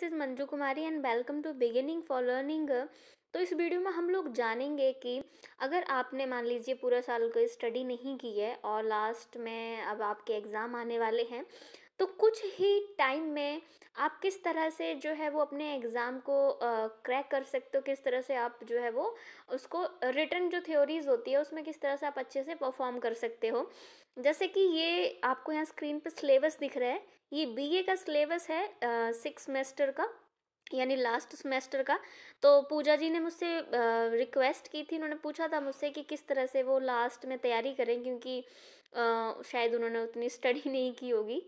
this is Manju Kumari and welcome to beginning for learning तो इस video में हम लोग जानेंगे कि अगर आपने मान लीजिए पूरा साल कोई स्टडी नहीं की है और लास्ट में अब आपके एग्ज़ाम आने वाले हैं तो कुछ ही टाइम में आप किस तरह से जो है वो अपने एग्ज़ाम को क्रैक कर सकते हो किस तरह से आप जो है वो उसको रिटर्न जो थ्योरीज होती है उसमें किस तरह से आप अच्छे से परफॉर्म कर सकते हो जैसे कि ये आपको यहाँ स्क्रीन पर सिलेबस दिख रहा है ये बी का सिलेबस है सिक्स सेमेस्टर का यानी लास्ट सेमेस्टर का तो पूजा जी ने मुझसे रिक्वेस्ट की थी उन्होंने पूछा था मुझसे कि किस तरह से वो लास्ट में तैयारी करें क्योंकि आ, शायद उन्होंने उतनी स्टडी नहीं की होगी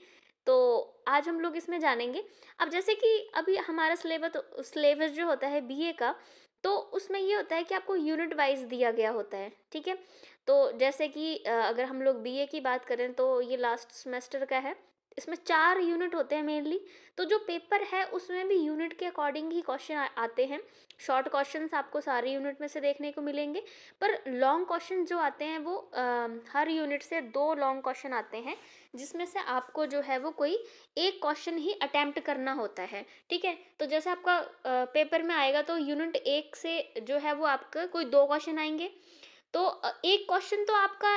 तो आज हम लोग इसमें जानेंगे अब जैसे कि अभी हमारा सिलेबस सिलेबस जो होता है बीए का तो उसमें ये होता है कि आपको यूनिट वाइज दिया गया होता है ठीक है तो जैसे कि अगर हम लोग बीए की बात करें तो ये लास्ट सेमेस्टर का है इसमें चार यूनिट होते हैं मेनली तो जो पेपर है उसमें भी यूनिट के अकॉर्डिंग ही क्वेश्चन आते हैं शॉर्ट क्वेश्चन आपको सारे यूनिट में से देखने को मिलेंगे पर लॉन्ग क्वेश्चन जो आते हैं वो आ, हर यूनिट से दो लॉन्ग क्वेश्चन आते हैं जिसमें से आपको जो है वो कोई एक क्वेश्चन ही अटैम्प्ट करना होता है ठीक है तो जैसे आपका आ, पेपर में आएगा तो यूनिट एक से जो है वो आपका कोई दो क्वेश्चन आएंगे तो एक क्वेश्चन तो आपका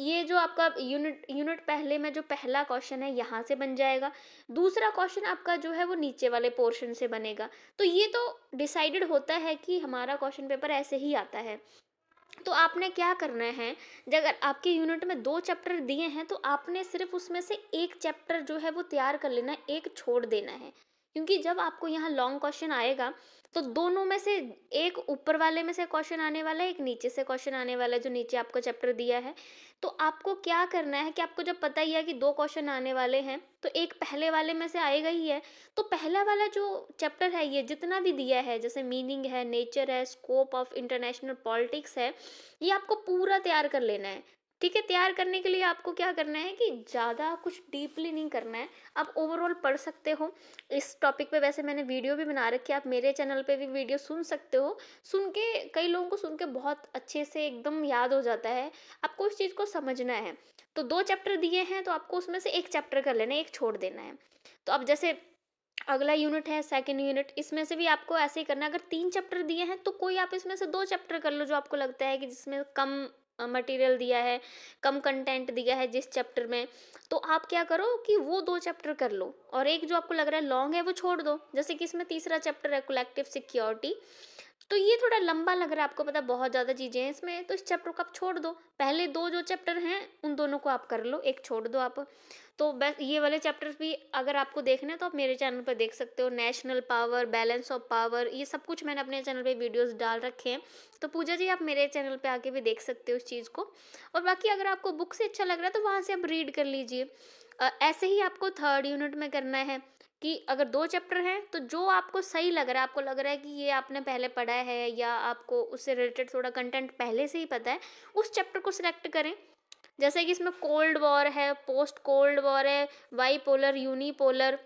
ये जो आपका यूनिट यूनिट पहले में जो पहला क्वेश्चन है यहाँ से बन जाएगा दूसरा क्वेश्चन आपका जो है वो नीचे वाले पोर्शन से बनेगा तो ये तो डिसाइडेड होता है कि हमारा क्वेश्चन पेपर ऐसे ही आता है तो आपने क्या करना है जब आपके यूनिट में दो चैप्टर दिए हैं तो आपने सिर्फ उसमें से एक चैप्टर जो है वो तैयार कर लेना एक छोड़ देना है क्योंकि जब आपको यहाँ लॉन्ग क्वेश्चन आएगा तो दोनों में से एक ऊपर वाले में से क्वेश्चन आने वाला है एक नीचे से क्वेश्चन आने वाला है जो नीचे आपको चैप्टर दिया है तो आपको क्या करना है कि आपको जब पता ही है कि दो क्वेश्चन आने वाले हैं तो एक पहले वाले में से आएगा ही है तो पहला वाला जो चैप्टर है ये जितना भी दिया है जैसे मीनिंग है नेचर है स्कोप ऑफ इंटरनेशनल पॉलिटिक्स है ये आपको पूरा तैयार कर लेना है ठीक है तैयार करने के लिए आपको क्या करना है कि ज़्यादा कुछ डीपली नहीं करना है आप ओवरऑल पढ़ सकते हो इस टॉपिक पे वैसे मैंने वीडियो भी बना रखी है आप मेरे चैनल पे भी वीडियो सुन सकते हो सुन के कई लोगों को सुन के बहुत अच्छे से एकदम याद हो जाता है आपको इस चीज़ को समझना है तो दो चैप्टर दिए हैं तो आपको उसमें से एक चैप्टर कर लेना है एक छोड़ देना है तो अब जैसे अगला यूनिट है सेकेंड यूनिट इसमें से भी आपको ऐसे ही करना है अगर तीन चैप्टर दिए हैं तो कोई आप इसमें से दो चैप्टर कर लो जो आपको लगता है कि जिसमें कम मटेरियल दिया है कम कंटेंट दिया है जिस चैप्टर में तो आप क्या करो कि वो दो चैप्टर कर लो और एक जो आपको लग रहा है लॉन्ग है वो छोड़ दो जैसे कि इसमें तीसरा चैप्टर है कलेक्टिव सिक्योरिटी तो ये थोड़ा लंबा लग रहा है आपको पता बहुत ज़्यादा चीज़ें हैं इसमें तो इस चैप्टर को आप छोड़ दो पहले दो जो चैप्टर हैं उन दोनों को आप कर लो एक छोड़ दो आप तो बस ये वाले चैप्टर्स भी अगर आपको देखना है तो आप मेरे चैनल पर देख सकते हो national power balance of power ये सब कुछ मैंने अपने चैनल पर वीडियोज़ डाल रखे हैं तो पूजा जी आप मेरे चैनल पर आके भी देख सकते हो उस चीज़ को और बाकी अगर आपको बुक से अच्छा लग रहा है तो वहाँ से आप रीड कर लीजिए ऐसे ही आपको थर्ड यूनिट में करना है कि अगर दो चैप्टर हैं तो जो आपको सही लग रहा है आपको लग रहा है कि ये आपने पहले पढ़ा है या आपको उससे रिलेटेड थोड़ा कंटेंट पहले से ही पता है उस चैप्टर को सिलेक्ट करें जैसे कि इसमें कोल्ड वॉर है पोस्ट कोल्ड वॉर है वाई पोलर यूनी पोलर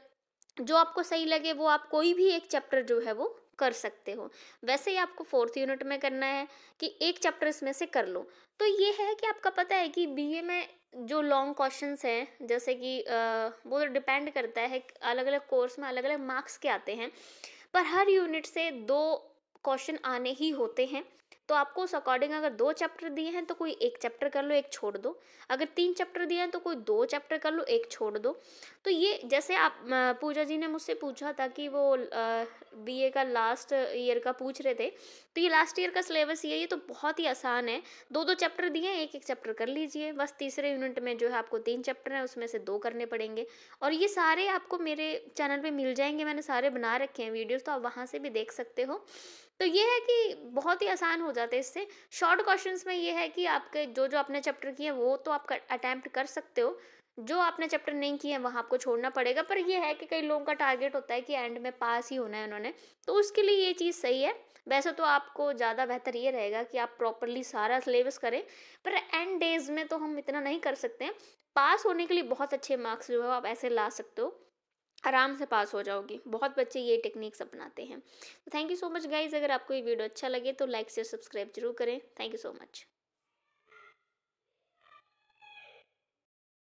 जो आपको सही लगे वो आप कोई भी एक चैप्टर जो है वो कर सकते हो वैसे ही आपको फोर्थ यूनिट में करना है कि एक चैप्टर इसमें से कर लो तो ये है कि आपका पता है कि बीए में जो लॉन्ग क्वेश्चन हैं जैसे कि वो तो डिपेंड करता है अलग अलग कोर्स में अलग अलग मार्क्स के आते हैं पर हर यूनिट से दो क्वेश्चन आने ही होते हैं तो आपको उस अकॉर्डिंग अगर दो चैप्टर दिए हैं तो कोई एक चैप्टर कर लो एक छोड़ दो अगर तीन चैप्टर दिए हैं तो कोई दो चैप्टर कर लो एक छोड़ दो तो ये जैसे आप पूजा जी ने मुझसे पूछा था कि वो बीए का लास्ट ईयर का पूछ रहे थे तो ये लास्ट ईयर का सिलेबस ये ये तो बहुत ही आसान है दो दो चैप्टर दिए एक एक चैप्टर कर लीजिए बस तीसरे यूनिट में जो है आपको तीन चैप्टर हैं उसमें से दो करने पड़ेंगे और ये सारे आपको मेरे चैनल पर मिल जाएंगे मैंने सारे बना रखे हैं वीडियोज तो आप वहाँ से भी देख सकते हो तो ये है कि बहुत ही आसान हो जाते हैं इससे शॉर्ट क्वेश्चन में ये है कि आपके जो जो आपने चैप्टर किए वो तो आप अटैम्प्ट कर सकते हो जो आपने चैप्टर नहीं किए हैं वहाँ आपको छोड़ना पड़ेगा पर यह है कि कई लोगों का टारगेट होता है कि एंड में पास ही होना है उन्होंने तो उसके लिए ये चीज़ सही है वैसे तो आपको ज़्यादा बेहतर ये रहेगा कि आप प्रॉपरली सारा सिलेबस करें पर एंड डेज में तो हम इतना नहीं कर सकते हैं पास होने के लिए बहुत अच्छे मार्क्स जो है आप ऐसे ला सकते हो आराम से पास हो जाओगी बहुत बच्चे ये टेक्निक्स अपनाते हैं thank you so much guys अगर आपको ये वीडियो अच्छा लगे तो लाइक से सब्सक्राइब जरूर करें थैंक यू सो मच